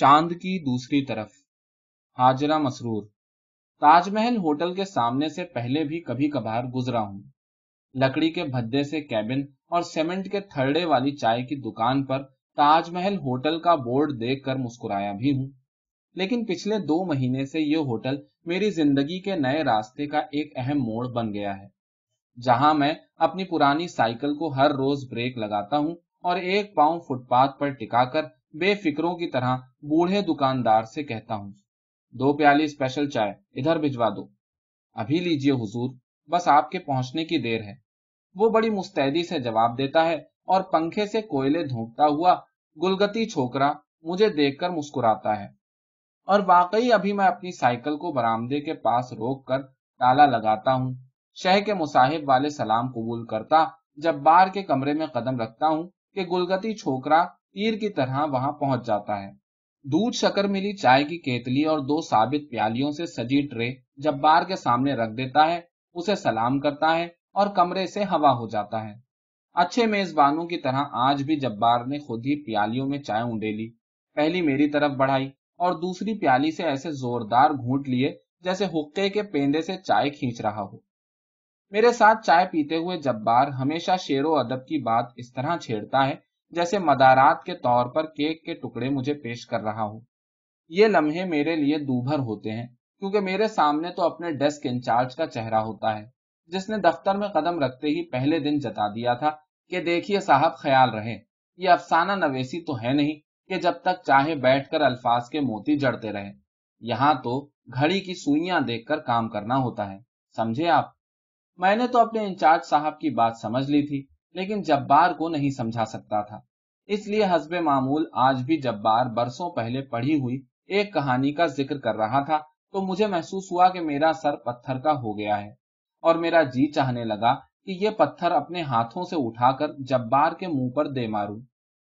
चांद की दूसरी तरफ हाजरा मसरूर ताजमहल होटल के सामने से पहले भी कभी कभार गुजरा हूं लकड़ी के भद्दे से कैबिन और सीमेंट के थर्डे वाली चाय की दुकान पर ताजमहल होटल का बोर्ड देखकर मुस्कुराया भी हूं लेकिन पिछले दो महीने से यह होटल मेरी जिंदगी के नए रास्ते का एक अहम मोड़ बन गया है जहां मैं अपनी पुरानी साइकिल को हर रोज ब्रेक लगाता हूं और एक पांव फुटपाथ पर टिकाकर बेफिक्रों की तरह बूढ़े दुकानदार से कहता हूँ दो प्याली स्पेशल चाय इधर भिजवा दो अभी लीजिए हुजूर बस आपके पहुंचने की देर है वो बड़ी मुस्तैदी से जवाब देता है और पंखे से कोयले धूपता हुआ गुलगती छोकरा मुझे देखकर मुस्कुराता है और वाकई अभी मैं अपनी साइकिल को बरामदे के पास रोक कर ताला लगाता हूँ शह के मुसाहिब वाले सलाम कबूल करता जब बार के कमरे में कदम रखता हूँ कि गुलगती छोकरा तीर की तरह वहां पहुंच जाता है दूध शकर मिली चाय की केतली और दो साबित प्यालियों से सजी ट्रे जब्बार के सामने रख देता है उसे सलाम करता है और कमरे से हवा हो जाता है अच्छे मेजबानों की तरह आज भी जब्बार ने खुद ही प्यालियों में चाय उंडेली पहली मेरी तरफ बढ़ाई और दूसरी प्याली से ऐसे जोरदार घूट लिए जैसे हुक्के के पेंदे से चाय खींच रहा हो मेरे साथ चाय पीते हुए जब्बार हमेशा शेरो अदब की बात इस तरह छेड़ता है जैसे मदारात के तौर पर केक के टुकड़े मुझे पेश कर रहा हो ये लम्हे मेरे लिए दूभर होते हैं क्योंकि मेरे सामने तो अपने डेस्क इंचार्ज का चेहरा होता है जिसने दफ्तर में कदम रखते ही पहले दिन जता दिया था कि देखिए साहब ख्याल रहे ये अफसाना नवेसी तो है नहीं कि जब तक चाहे बैठ कर अल्फाज के मोती जड़ते रहे यहाँ तो घड़ी की सुइया देख कर काम करना होता है समझे आप मैंने तो अपने इंचार्ज साहब की बात समझ ली थी लेकिन जब्बार को नहीं समझा सकता था इसलिए हसब मामूल आज भी जब्बार बरसों पहले पढ़ी हुई एक कहानी का जिक्र कर रहा था तो मुझे महसूस हुआ कि मेरा सर पत्थर का हो गया है और मेरा जी चाहने लगा कि ये पत्थर अपने हाथों से उठाकर जब्बार के मुंह पर दे मारू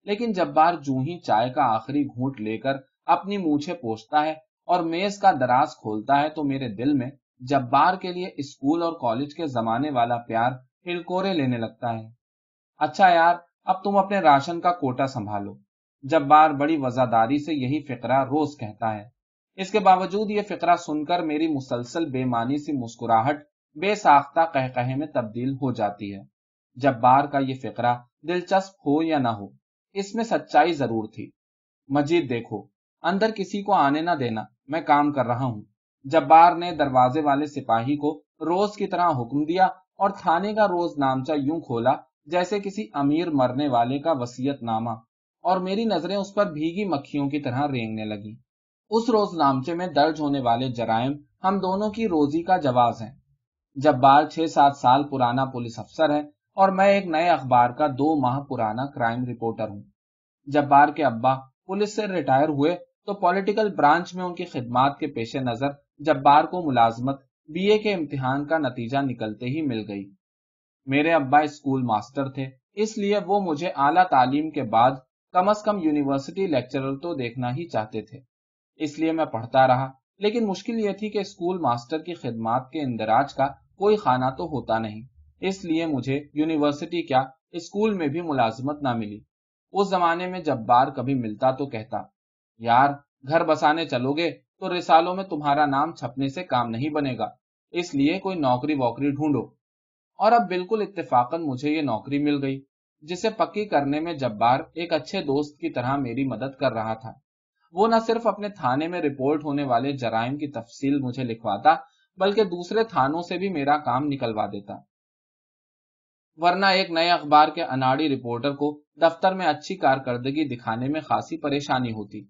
लेकिन जब्बार जू ही चाय का आखिरी घूट लेकर अपनी मूछे पोषता है और मेज का दराज खोलता है तो मेरे दिल में जब्बार के लिए स्कूल और कॉलेज के जमाने वाला प्यार हिलकोरे लेने लगता है अच्छा यार अब तुम अपने राशन का कोटा संभालो जब बार बड़ी वजादारी से यही फिकरा रोज कहता है इसके बावजूद ये फिकरा सुनकर मेरी मुसलसल बेमानी सी मुस्कुराहट बेसाख्ता कह कहे में तब्दील हो जाती है जब बार का ये फिकरा दिलचस्प हो या ना हो इसमें सच्चाई जरूर थी मजीद देखो अंदर किसी को आने ना देना मैं काम कर रहा हूँ बार ने दरवाजे वाले सिपाही को रोज की तरह हुक्म दिया और थाने का रोज नामचा यूं खोला जैसे किसी अमीर मरने वाले का वसीयत नामा और मेरी नजरें उस पर भीगी मक्खियों की तरह रेंगने लगी उस रोज नामचे में दर्ज होने वाले जराइम हम दोनों की रोजी का जवाब है जब बार छह सात साल पुराना पुलिस अफसर है और मैं एक नए अखबार का दो माह पुराना क्राइम रिपोर्टर हूँ जब बार के अब्बा पुलिस से रिटायर हुए तो पॉलिटिकल ब्रांच में उनकी खिदमात के पेश नजर जब्बार को मुलाजमत बीए के इम्तिहान का नतीजा निकलते ही मिल गई मेरे अब्बा स्कूल मास्टर थे इसलिए वो मुझे आला तालीम के बाद कम अज कम यूनिवर्सिटी लेक्चर तो देखना ही चाहते थे इसलिए मैं पढ़ता रहा लेकिन मुश्किल यह थी कि स्कूल मास्टर की खिदमात के इंदराज का कोई खाना तो होता नहीं इसलिए मुझे यूनिवर्सिटी क्या स्कूल में भी मुलाजमत ना मिली उस जमाने में जब बार कभी मिलता तो कहता यार घर बसाने चलोगे तो रिसालों में तुम्हारा नाम छपने से काम नहीं बनेगा इसलिए कोई नौकरी वोकरी ढूंढो और अब बिल्कुल इतफाकन मुझे ये नौकरी मिल गई जिसे पक्की करने में जब्बार एक अच्छे दोस्त की तरह मेरी मदद कर रहा था वो न सिर्फ अपने थाने में रिपोर्ट होने वाले जराइम की तफसील मुझे लिखवाता बल्कि दूसरे थानों से भी मेरा काम निकलवा देता वरना एक नए अखबार के अनाड़ी रिपोर्टर को दफ्तर में अच्छी कारकर्दगी दिखाने में खासी परेशानी होती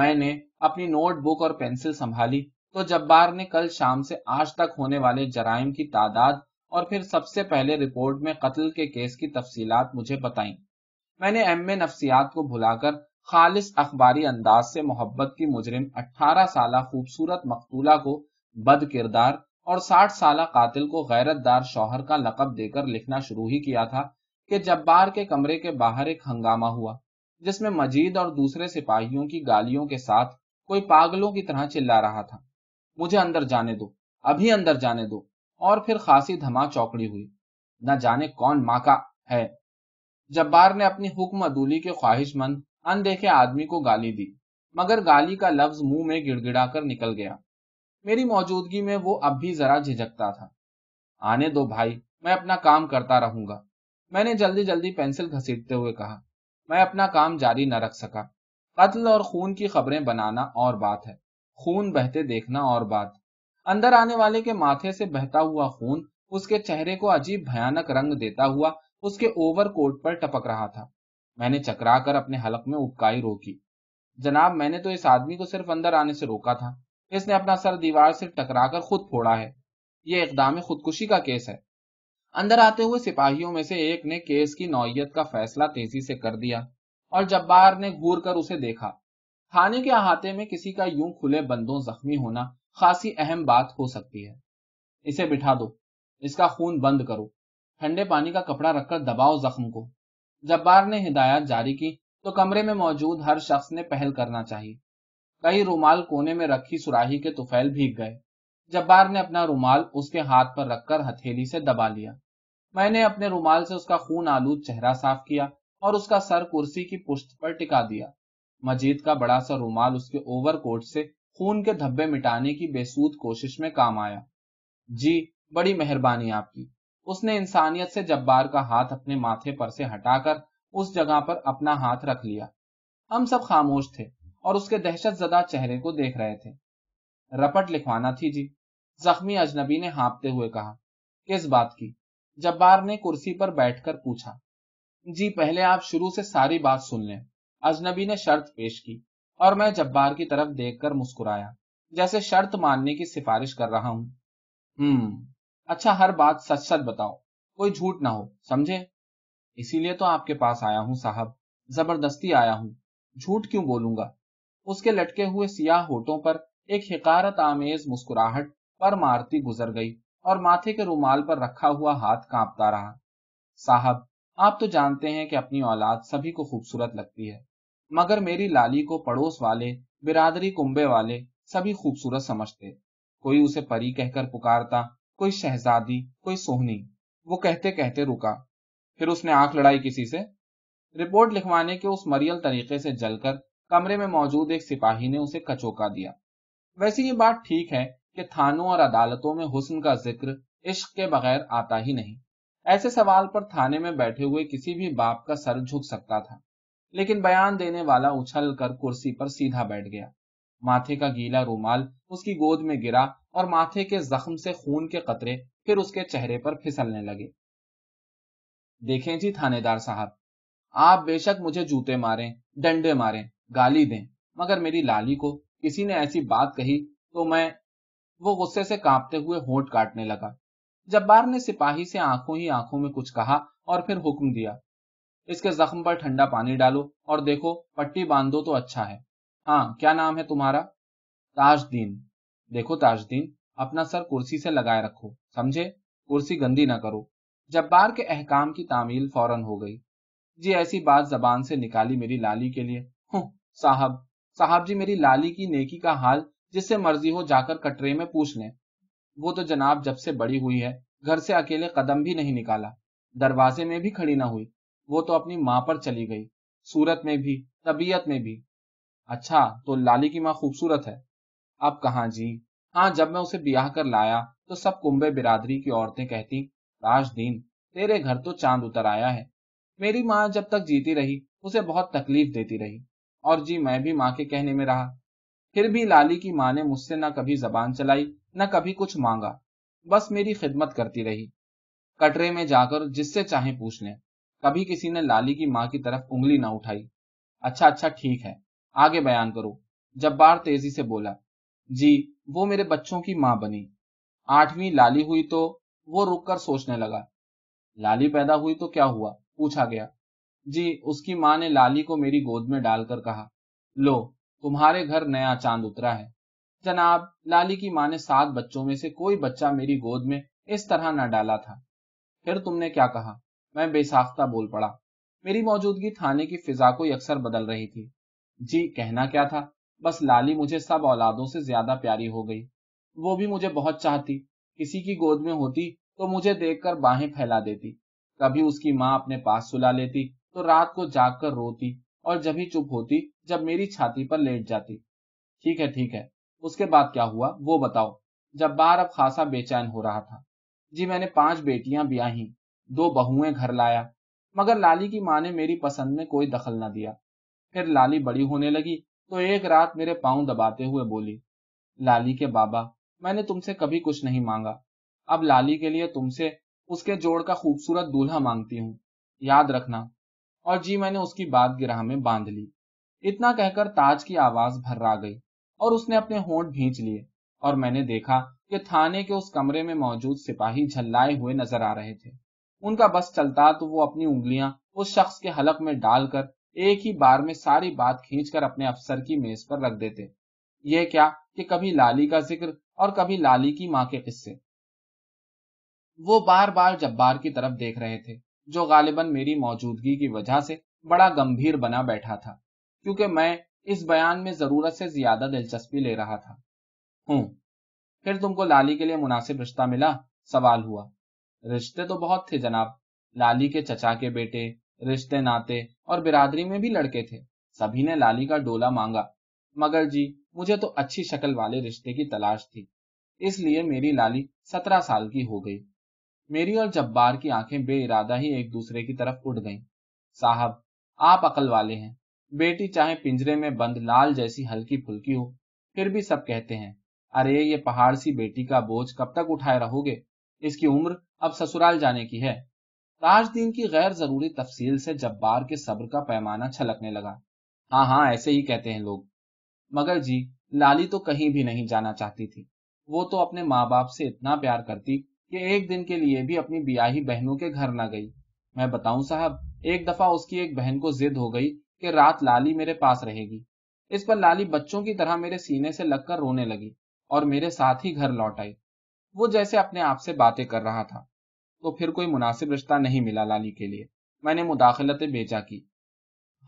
मैंने अपनी नोटबुक और पेंसिल संभाली तो जब्बार ने कल शाम से आज तक होने वाले जराइम की तादाद और फिर सबसे पहले रिपोर्ट में कत्ल के केस की तफसीलात मुझे बताई मैंने एम ए नफसियात को भुलाकर खालिश अखबारी अंदाज से मोहब्बत की मुजरिम 18 साल खूबसूरत मकतूला को बद किरदार और साठ साल कातिल को गैरतदार शौहर का लकब देकर लिखना शुरू ही किया था कि जब्बार के कमरे के बाहर एक हंगामा हुआ जिसमें मजीद और दूसरे सिपाहियों की गालियों के साथ कोई पागलों की तरह चिल्ला रहा था मुझे अंदर जाने दो अभी अंदर जाने दो और फिर खासी धमा चौकड़ी हुई न जाने कौन माँ का है जब्बार ने अपनी हुक्म अदूली के ख्वाहिशमंद अनदेखे आदमी को गाली दी मगर गाली का लफ्ज मुंह में गिड़गिड़ा कर निकल गया मेरी मौजूदगी में वो अब भी जरा झिझकता था आने दो भाई मैं अपना काम करता रहूंगा मैंने जल्दी जल्दी पेंसिल घसीटते हुए कहा मैं अपना काम जारी न रख सका कत्ल और खून की खबरें बनाना और बात है खून बहते देखना और बात अंदर आने वाले के माथे से बहता हुआ खून उसके चेहरे को अजीब भयानक रंग देता हुआ उसके ओवर कोट पर टपक रहा था मैंने चकरा कर अपने हलक में उपकाई रोकी जनाब मैंने तो इस आदमी को सिर्फ अंदर आने से रोका था इसने अपना सर दीवार से टकरा कर खुद फोड़ा है यह इकदाम खुदकुशी का केस है अंदर आते हुए सिपाहियों में से एक ने केस की नौयत का फैसला तेजी से कर दिया और जब्बार ने घूर कर उसे देखा थाने के अहाते में किसी का यूं खुले बंदों जख्मी होना खासी अहम बात हो सकती है इसे बिठा दो इसका खून बंद करो ठंडे पानी का कपड़ा रखकर दबाओ जख्म को जब्बार ने हिदायत जारी की तो कमरे में मौजूद हर शख्स ने पहल करना चाहिए कई रुमाल कोने में रखी सुराही के तुफैल भीग गए जब्बार ने अपना रुमाल उसके हाथ पर रखकर हथेली से दबा लिया मैंने अपने रुमाल से उसका खून आलूद चेहरा साफ किया और उसका सर कुर्सी की पुष्ट पर टिका दिया मजीद का बड़ा सा रुमाल उसके ओवर कोट से खून के धब्बे मिटाने की बेसूद कोशिश में काम आया जी बड़ी मेहरबानी आपकी उसने इंसानियत से जब्बार का हाथ अपने माथे पर से हटाकर उस जगह पर अपना हाथ रख लिया हम सब खामोश थे और उसके दहशत जदा चेहरे को देख रहे थे रपट लिखवाना थी जी जख्मी अजनबी ने हाँपते हुए कहा किस बात की जब्बार ने कुर्सी पर बैठकर पूछा जी पहले आप शुरू से सारी बात सुन लें अजनबी ने शर्त पेश की और मैं जब्बार की तरफ देख कर मुस्कुराया जैसे शर्त मानने की सिफारिश कर रहा हूं हम्म अच्छा हर बात सच सच बताओ कोई झूठ ना हो समझे इसीलिए तो आपके पास आया हूं साहब जबरदस्ती आया हूँ झूठ क्यों बोलूंगा उसके लटके हुए सियाह होठों पर एक हिकारत आमेज मुस्कुराहट पर मारती गुजर गई और माथे के रुमाल पर रखा हुआ हाथ कांपता रहा साहब आप तो जानते हैं कि अपनी औलाद सभी को खूबसूरत लगती है मगर मेरी लाली को पड़ोस वाले बिरादरी कुंबे वाले सभी खूबसूरत समझते कोई उसे परी कहकर पुकारता कोई शहजादी कोई सोहनी वो कहते कहते रुका फिर उसने आंख लड़ाई किसी से रिपोर्ट लिखवाने के उस मरियल तरीके से जलकर कमरे में मौजूद एक सिपाही ने उसे कचोका दिया वैसे ये बात ठीक है कि थानों और अदालतों में हुस्न का जिक्र इश्क के बगैर आता ही नहीं ऐसे सवाल पर थाने में बैठे हुए किसी भी बाप का सर झुक सकता था लेकिन बयान देने वाला उछल कर कुर्सी पर सीधा बैठ गया माथे का गीला रूमाल उसकी गोद में गिरा और माथे के जख्म से खून के कतरे फिर उसके चेहरे पर फिसलने लगे देखें जी थानेदार साहब आप बेशक मुझे जूते मारें डंडे मारे गाली दें मगर मेरी लाली को किसी ने ऐसी बात कही तो मैं वो गुस्से से कांपते हुए होंठ काटने लगा जब्बार ने सिपाही से आंखों ही आंखों में कुछ कहा और फिर हुक्म दिया इसके जख्म पर ठंडा पानी डालो और देखो पट्टी बांधो तो अच्छा है हाँ क्या नाम है तुम्हारा ताजदीन देखो ताजदीन अपना सर कुर्सी से लगाए रखो समझे कुर्सी गंदी ना करो जब्बार के अहकाम की तामील फौरन हो गई जी ऐसी बात जबान से निकाली मेरी लाली के लिए साहब साहब जी मेरी लाली की नेकी का हाल जिससे मर्जी हो जाकर कटरे में पूछ ले वो तो जनाब जब से बड़ी हुई है घर से अकेले कदम भी नहीं निकाला दरवाजे में भी खड़ी ना हुई वो तो अपनी माँ पर चली गई सूरत में भी तबीयत में भी अच्छा तो लाली की माँ खूबसूरत है अब कहा जी हाँ जब मैं उसे ब्याह कर लाया तो सब कुंबे बिरादरी की औरतें कहती राजदीन तेरे घर तो चांद उतर आया है मेरी माँ जब तक जीती रही उसे बहुत तकलीफ देती रही और जी मैं भी माँ के कहने में रहा फिर भी लाली की माँ ने मुझसे न कभी जबान चलाई न कभी कुछ मांगा बस मेरी खिदमत करती रही कटरे में जाकर जिससे चाहे पूछ लें कभी किसी ने लाली की मां की तरफ उंगली ना उठाई अच्छा अच्छा ठीक है आगे बयान करो जब्बार तेजी से बोला जी वो मेरे बच्चों की मां बनी आठवीं लाली हुई तो वो रुक कर सोचने लगा लाली पैदा हुई तो क्या हुआ पूछा गया जी उसकी मां ने लाली को मेरी गोद में डालकर कहा लो तुम्हारे घर नया चांद उतरा है जनाब लाली की माँ ने सात बच्चों में से कोई बच्चा मेरी गोद में इस तरह न डाला था फिर तुमने क्या कहा मैं बेसाख्ता बोल पड़ा मेरी मौजूदगी थाने की फिजा को अक्सर बदल रही थी जी कहना क्या था बस लाली मुझे सब औलादों से ज्यादा प्यारी हो गई वो भी मुझे बहुत चाहती किसी की गोद में होती तो मुझे देखकर बाहें फैला देती कभी उसकी माँ अपने पास सुला लेती तो रात को जाग कर रोती और जब ही चुप होती जब मेरी छाती पर लेट जाती ठीक है ठीक है उसके बाद क्या हुआ वो बताओ जब बार अब खासा बेचैन हो रहा था जी मैंने पांच बेटियां ब्याही दो बहुएं घर लाया मगर लाली की माँ ने मेरी पसंद में कोई दखल ना दिया फिर लाली बड़ी होने लगी तो एक रात मेरे पांव दबाते हुए बोली लाली के बाबा मैंने तुमसे कभी कुछ नहीं मांगा अब लाली के लिए तुमसे उसके जोड़ का खूबसूरत दूल्हा मांगती हूँ याद रखना और जी मैंने उसकी बात गिरह में बांध ली इतना कहकर ताज की आवाज भर्रा गई और उसने अपने होंठ भींच लिए और मैंने देखा कि थाने के उस कमरे में मौजूद सिपाही झल्लाए हुए नजर आ रहे थे उनका बस चलता तो वो अपनी उंगलियां उस शख्स के हलक में डालकर एक ही बार में सारी बात खींचकर अपने अफसर की मेज पर रख देते यह क्या कि कभी लाली का जिक्र और कभी लाली की मां के किस्से वो बार बार जब्बार की तरफ देख रहे थे जो गालिबन मेरी मौजूदगी की वजह से बड़ा गंभीर बना बैठा था क्योंकि मैं इस बयान में जरूरत से ज्यादा दिलचस्पी ले रहा था हूं फिर तुमको लाली के लिए मुनासिब रिश्ता मिला सवाल हुआ रिश्ते तो बहुत थे जनाब लाली के चचा के बेटे रिश्ते नाते और बिरादरी में भी लड़के थे सभी ने लाली का डोला मांगा मगर जी मुझे तो अच्छी शक्ल वाले रिश्ते की तलाश थी इसलिए मेरी लाली सत्रह साल की हो गई मेरी और जब्बार की आंखें बे इरादा ही एक दूसरे की तरफ उड़ गईं। साहब आप अकल वाले हैं बेटी चाहे पिंजरे में बंद लाल जैसी हल्की फुल्की हो फिर भी सब कहते हैं अरे ये पहाड़ सी बेटी का बोझ कब तक उठाए रहोगे इसकी उम्र अब ससुराल जाने की है दिन की गैर जरूरी तफसील से जब्बार के सब्र का पैमाना छलकने लगा हाँ हाँ ऐसे ही कहते हैं लोग मगर जी लाली तो कहीं भी नहीं जाना चाहती थी वो तो अपने माँ बाप से इतना प्यार करती कि एक दिन के लिए भी अपनी बियाही बहनों के घर न गई मैं बताऊं साहब एक दफा उसकी एक बहन को जिद हो गई कि रात लाली मेरे पास रहेगी इस पर लाली बच्चों की तरह मेरे सीने से लगकर रोने लगी और मेरे साथ ही घर लौट आई वो जैसे अपने आप से बातें कर रहा था तो फिर कोई मुनासिब रिश्ता नहीं मिला लाली के लिए मैंने मुदाखलत बेचा की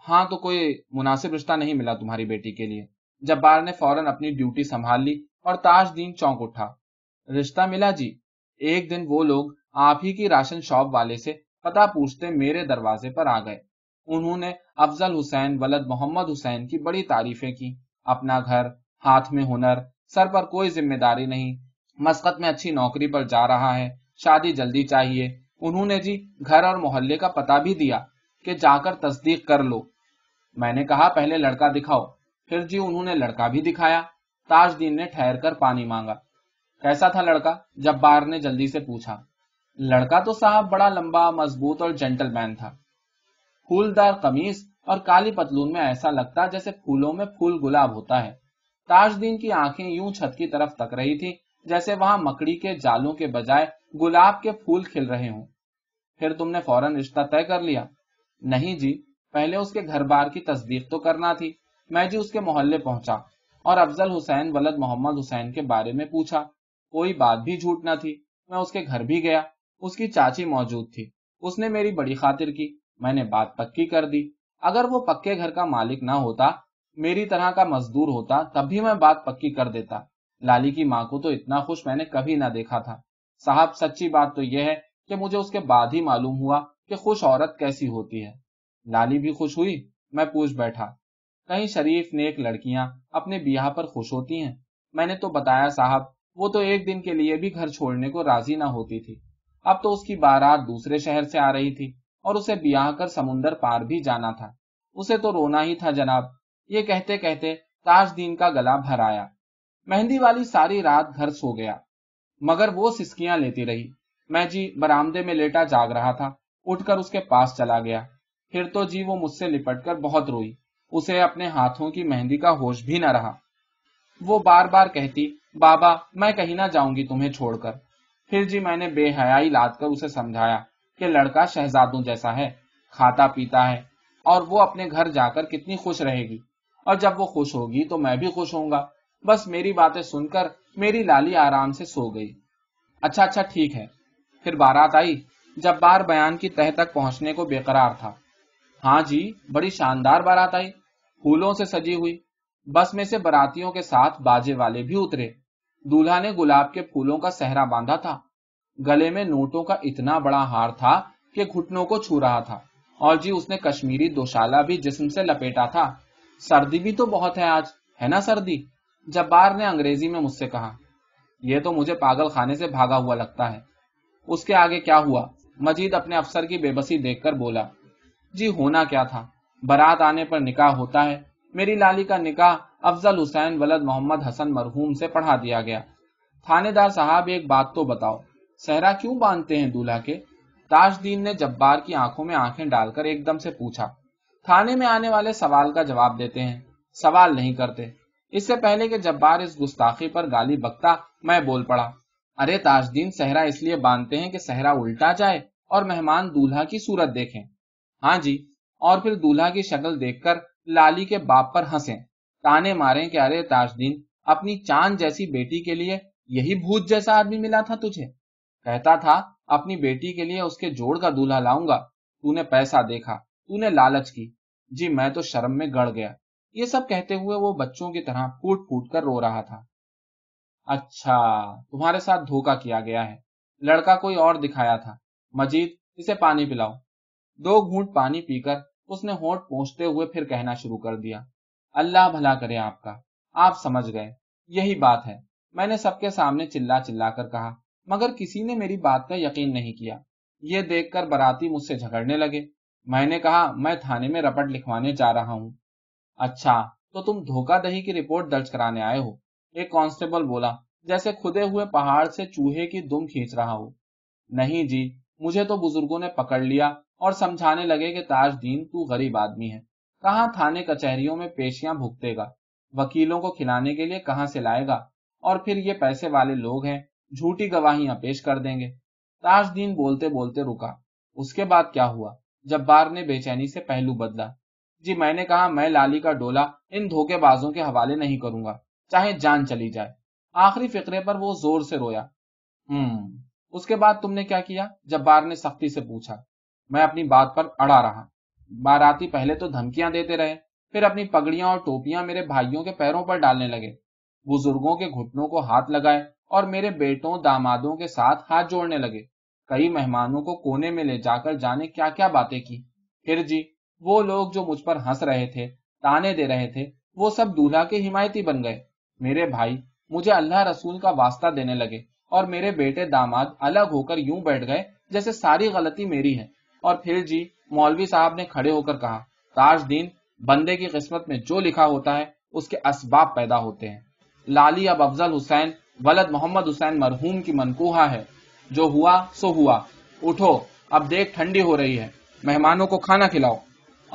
हाँ तो कोई मुनासिब रिश्ता नहीं मिला तुम्हारी बेटी के लिए जब्बार ने फौरन अपनी ड्यूटी संभाल ली और ताजदीन चौंक उठा रिश्ता मिला जी एक दिन वो लोग आप ही की राशन शॉप वाले से पता पूछते मेरे दरवाजे पर आ गए उन्होंने अफजल हुसैन वलद मोहम्मद हुसैन की बड़ी तारीफें की अपना घर हाथ में हुनर सर पर कोई जिम्मेदारी नहीं मस्कत में अच्छी नौकरी पर जा रहा है शादी जल्दी चाहिए उन्होंने जी घर और मोहल्ले का पता भी दिया कि जाकर तस्दीक कर लो मैंने कहा पहले लड़का दिखाओ फिर जी उन्होंने लड़का भी दिखाया ताजदीन ने ठहर कर पानी मांगा कैसा था लड़का जब्बार ने जल्दी से पूछा लड़का तो साहब बड़ा लंबा मजबूत और जेंटलमैन था फूलदार कमीज और काली पतलून में ऐसा लगता जैसे फूलों में फूल गुलाब होता है ताजदीन की आंखें यूं छत की तरफ तक रही थी जैसे वहां मकड़ी के जालों के बजाय गुलाब के फूल खिल रहे हों फिर तुमने फौरन रिश्ता तय कर लिया नहीं जी पहले उसके घर बार की तस्दीक तो करना थी मैं जी उसके मोहल्ले पहुंचा और अफजल हुसैन वलद मोहम्मद हुसैन के बारे में पूछा कोई बात भी झूठ न थी मैं उसके घर भी गया उसकी चाची मौजूद थी उसने मेरी बड़ी खातिर की मैंने बात पक्की कर दी अगर वो पक्के घर का मालिक ना होता मेरी तरह का मजदूर होता तब भी मैं बात पक्की कर देता लाली की माँ को तो इतना खुश मैंने कभी ना देखा था साहब सच्ची बात तो यह है कि मुझे उसके बाद ही मालूम हुआ कि खुश औरत कैसी होती है लाली भी खुश हुई मैं पूछ बैठा कहीं शरीफ नेक लड़कियां अपने ब्याह पर खुश होती हैं मैंने तो बताया साहब वो तो एक दिन के लिए भी घर छोड़ने को राजी ना होती थी अब तो उसकी बारात दूसरे शहर से आ रही थी और उसे बिया कर समुन्दर पार भी जाना था उसे तो रोना ही था जनाब ये कहते कहते ताजदीन का गला भर आया मेहंदी वाली सारी रात घर सो गया मगर वो सिसकियां लेती रही मैं जी बरामदे में लेटा जाग रहा था उठकर उसके पास चला गया फिर तो जी वो मुझसे लिपट कर बहुत रोई उसे अपने हाथों की मेहंदी का होश भी न रहा वो बार बार कहती बाबा मैं कहीं ना जाऊंगी तुम्हें छोड़कर फिर जी मैंने बेहयाई लाद कर उसे समझाया कि लड़का शहजादों जैसा है खाता पीता है और वो अपने घर जाकर कितनी खुश रहेगी और जब वो खुश होगी तो मैं भी खुश होऊंगा बस मेरी बातें सुनकर मेरी लाली आराम से सो गई अच्छा अच्छा ठीक है फिर बारात आई जब बार बयान की तह तक पहुंचने को बेकरार था हाँ जी बड़ी शानदार बारात आई फूलों से सजी हुई बस में से बारातियों के साथ बाजे वाले भी उतरे दूल्हा ने गुलाब के फूलों का सहरा बांधा था गले में नोटों का इतना बड़ा हार था कि घुटनों को छू रहा था और जी उसने कश्मीरी दोशाला भी जिसम से लपेटा था सर्दी भी तो बहुत है आज है ना सर्दी जब्बार ने अंग्रेजी में मुझसे कहा यह तो मुझे पागल खाने से भागा हुआ लगता है उसके आगे क्या हुआ मजीद अपने अफसर की बेबसी देखकर बोला जी होना क्या था बारात आने पर निकाह होता है मेरी लाली का निकाह अफजल हुसैन वलद मोहम्मद हसन मरहूम से पढ़ा दिया गया थानेदार साहब एक बात तो बताओ सहरा क्यों बांधते हैं दूल्हा के ताजदीन ने जब्बार की आंखों में आंखें डालकर एकदम से पूछा थाने में आने वाले सवाल का जवाब देते हैं सवाल नहीं करते इससे पहले कि जब्बार इस गुस्ताखी पर गाली बकता मैं बोल पड़ा अरे ताजदीन सहरा इसलिए बांधते हैं कि सहरा उल्टा जाए और मेहमान दूल्हा की सूरत देखे हाँ जी और फिर दूल्हा की शक्ल देखकर लाली के बाप पर हंसे ताने मारे कि अरे ताजदीन अपनी चांद जैसी बेटी के लिए यही भूत जैसा आदमी मिला था तुझे कहता था अपनी बेटी के लिए उसके जोड़ का दूल्हा लाऊंगा तूने पैसा देखा तूने लालच की जी मैं तो शर्म में गड़ गया ये सब कहते हुए वो बच्चों की तरह फूट फूट कर रो रहा था अच्छा तुम्हारे साथ धोखा किया गया है लड़का कोई और दिखाया था मजीद इसे पानी पिलाओ दो घूंट पानी पीकर उसने होठ पहुंचते हुए फिर कहना शुरू कर दिया अल्लाह भला करे आपका आप समझ गए यही बात है मैंने सबके सामने चिल्ला चिल्ला कर कहा मगर किसी ने मेरी बात का यकीन नहीं किया ये देखकर बराती मुझसे झगड़ने लगे मैंने कहा मैं थाने में रपट लिखवाने जा रहा हूँ अच्छा तो तुम धोखा दही की रिपोर्ट दर्ज कराने आए हो एक कांस्टेबल बोला जैसे खुदे हुए पहाड़ से चूहे की दुम खींच रहा हो नहीं जी मुझे तो बुजुर्गों ने पकड़ लिया और समझाने लगे कि दीन तू गरीब आदमी है कहाँ थाने कचहरी में पेशियां भुगतेगा वकीलों को खिलाने के लिए कहाँ से लाएगा और फिर ये पैसे वाले लोग हैं झूठी गवाहियां पेश कर देंगे ताज दीन बोलते बोलते रुका उसके बाद क्या हुआ जब बार ने बेचैनी से पहलू बदला जी मैंने कहा मैं लाली का डोला इन धोखेबाजों के हवाले नहीं करूंगा चाहे जान चली जाए आखिरी फिक्रे पर वो जोर से रोया हम्म उसके बाद तुमने क्या किया जब्बार ने सख्ती से पूछा मैं अपनी बात पर अड़ा रहा बाराती पहले तो धमकियां देते रहे फिर अपनी पगड़ियां और टोपियां मेरे भाइयों के पैरों पर डालने लगे बुजुर्गों के घुटनों को हाथ लगाए और मेरे बेटों दामादों के साथ हाथ जोड़ने लगे कई मेहमानों को कोने में ले जाकर जाने क्या क्या बातें की फिर जी वो लोग जो मुझ पर हंस रहे थे ताने दे रहे थे वो सब दूल्हा के हिमायती बन गए मेरे भाई मुझे अल्लाह रसूल का वास्ता देने लगे और मेरे बेटे दामाद अलग होकर यूं बैठ गए जैसे सारी गलती मेरी है और फिर जी मौलवी साहब ने खड़े होकर कहा ताजदीन बंदे की किस्मत में जो लिखा होता है उसके असबाब पैदा होते हैं लाली अब अफजल हुसैन वलद मोहम्मद हुसैन मरहूम की मनकूहा है जो हुआ सो हुआ उठो अब देख ठंडी हो रही है मेहमानों को खाना खिलाओ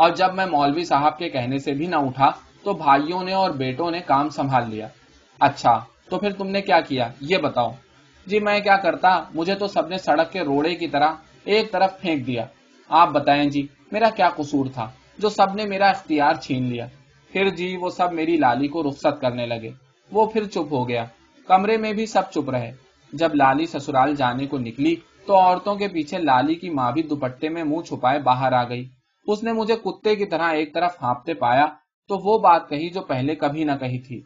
और जब मैं मौलवी साहब के कहने से भी ना उठा तो भाइयों ने और बेटों ने काम संभाल लिया अच्छा तो फिर तुमने क्या किया ये बताओ जी मैं क्या करता मुझे तो सबने सड़क के रोड़े की तरह एक तरफ फेंक दिया आप बताएं जी मेरा क्या कसूर था जो सबने मेरा अख्तियार छीन लिया फिर जी वो सब मेरी लाली को रुख्सत करने लगे वो फिर चुप हो गया कमरे में भी सब चुप रहे जब लाली ससुराल जाने को निकली तो औरतों के पीछे लाली की माँ भी दुपट्टे में मुंह छुपाए बाहर आ गई उसने मुझे कुत्ते की तरह एक तरफ हाँपते पाया तो वो बात कही जो पहले कभी ना कही थी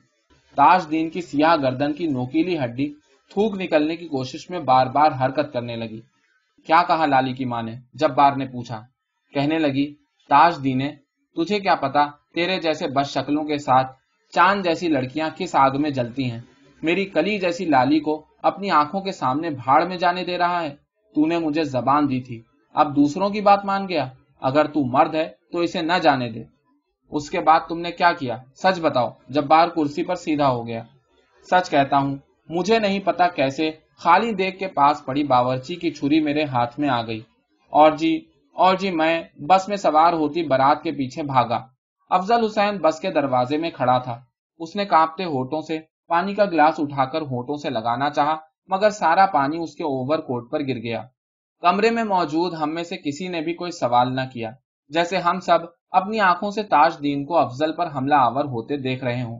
ताज दीन की सियाह गर्दन की नोकीली हड्डी थूक निकलने की कोशिश में बार बार हरकत करने लगी क्या कहा लाली की माँ ने जब बार ने पूछा कहने लगी ताजदीने तुझे क्या पता तेरे जैसे बस शक्लों के साथ चांद जैसी लड़कियां किस आग में जलती हैं मेरी कली जैसी लाली को अपनी आंखों के सामने भाड़ में जाने दे रहा है तूने मुझे जबान दी थी अब दूसरों की बात मान गया अगर तू मर्द है तो इसे न जाने दे उसके बाद तुमने क्या किया सच बताओ जब बार कुर्सी पर सीधा हो गया सच कहता हूं मुझे नहीं पता कैसे खाली देख के पास पड़ी बावर्ची की छुरी मेरे हाथ में आ गई और जी और जी मैं बस में सवार होती बारात के पीछे भागा अफजल हुसैन बस के दरवाजे में खड़ा था उसने कांपते होठों से पानी का गिलास उठाकर होठों से लगाना चाहा मगर सारा पानी उसके ओवर कोट पर गिर गया कमरे में मौजूद हम में से किसी ने भी कोई सवाल न किया जैसे हम सब अपनी आंखों से ताज दीन को अफजल पर हमला आवर होते देख रहे हों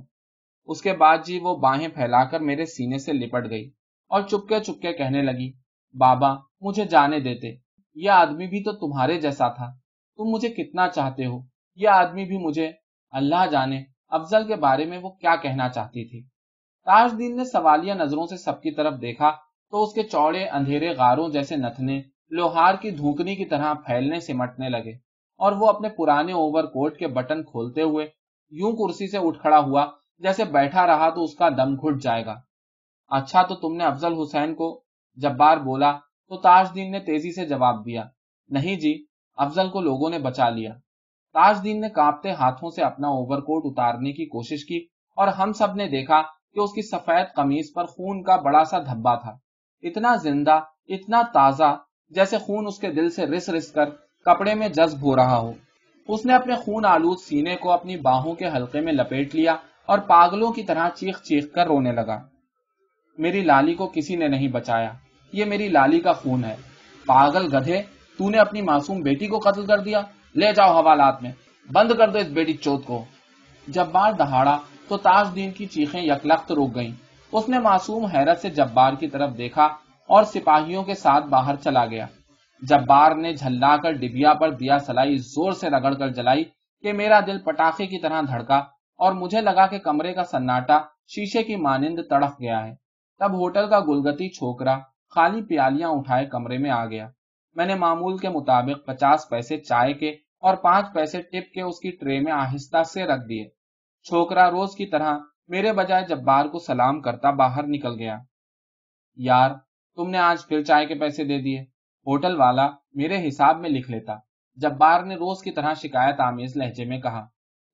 उसके बाद जी वो बाहें फैलाकर मेरे सीने से लिपट गई और चुपके चुपके कहने लगी बाबा मुझे जाने देते यह आदमी भी तो तुम्हारे जैसा था तुम मुझे कितना चाहते हो यह आदमी भी मुझे अल्लाह जाने अफजल के बारे में वो क्या कहना चाहती थी ताजदीन ने सवालिया नजरों से सबकी तरफ देखा तो उसके चौड़े अंधेरे गारों जैसे नथने लोहार की धूकनी की तरह फैलने सिमटने लगे और वो अपने पुराने ओवरकोट के बटन खोलते हुए यूं कुर्सी से उठ खड़ा हुआ जैसे बैठा रहा तो उसका दम घुट जाएगा अच्छा तो तुमने अफजल हुसैन को जब बार बोला तो ताजदीन ने तेजी से जवाब दिया नहीं जी अफजल को लोगों ने बचा लिया ताजदीन ने कांपते हाथों से अपना कोट उतारने की कोशिश की और हम सब ने देखा कि उसकी सफेद कमीज पर खून का बड़ा सा धब्बा था इतना जिंदा इतना ताजा जैसे खून उसके दिल से रिस रिस कर कपड़े में जज्ब हो रहा हो उसने अपने खून आलूद सीने को अपनी बाहों के हल्के में लपेट लिया और पागलों की तरह चीख चीख कर रोने लगा मेरी लाली को किसी ने नहीं बचाया ये मेरी लाली का खून है पागल गधे तूने अपनी मासूम बेटी को कत्ल कर दिया ले जाओ हवालात में बंद कर दो इस बेटी चोत को जब्बार दहाड़ा तो ताजदीन की चीखें यकलख्त रुक गईं। उसने मासूम हैरत से जब्बार की तरफ देखा और सिपाहियों के साथ बाहर चला गया जब्बार ने झल्लाकर डिबिया पर दिया सलाई जोर से रगड़ कर जलाई कि मेरा दिल पटाखे की तरह धड़का और मुझे लगा कि कमरे का सन्नाटा शीशे की मानिंद तड़फ गया है तब होटल का गुलगती छोकरा खाली प्यालियां उठाए कमरे में आ गया मैंने मामूल के मुताबिक पचास पैसे चाय के और पांच पैसे टिप के उसकी ट्रे में आहिस्ता से रख दिए छोकरा रोज की तरह मेरे बजाय जब्बार को सलाम करता बाहर निकल गया यार तुमने आज फिर चाय के पैसे दे दिए होटल वाला मेरे हिसाब में लिख लेता जब बार ने रोज की तरह शिकायत आमेज लहजे में कहा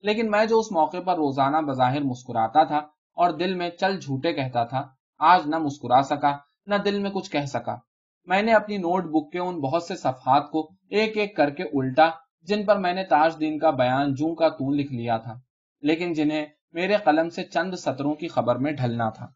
लेकिन मैं जो उस मौके पर रोजाना बजाहिर मुस्कुराता था और दिल में चल झूठे कहता था आज न मुस्कुरा सका न दिल में कुछ कह सका मैंने अपनी नोटबुक के उन बहुत से सफहात को एक एक करके उल्टा जिन पर मैंने ताज दिन का बयान जू का तू लिख लिया था लेकिन जिन्हें मेरे कलम से चंद सत्रों की खबर में ढलना था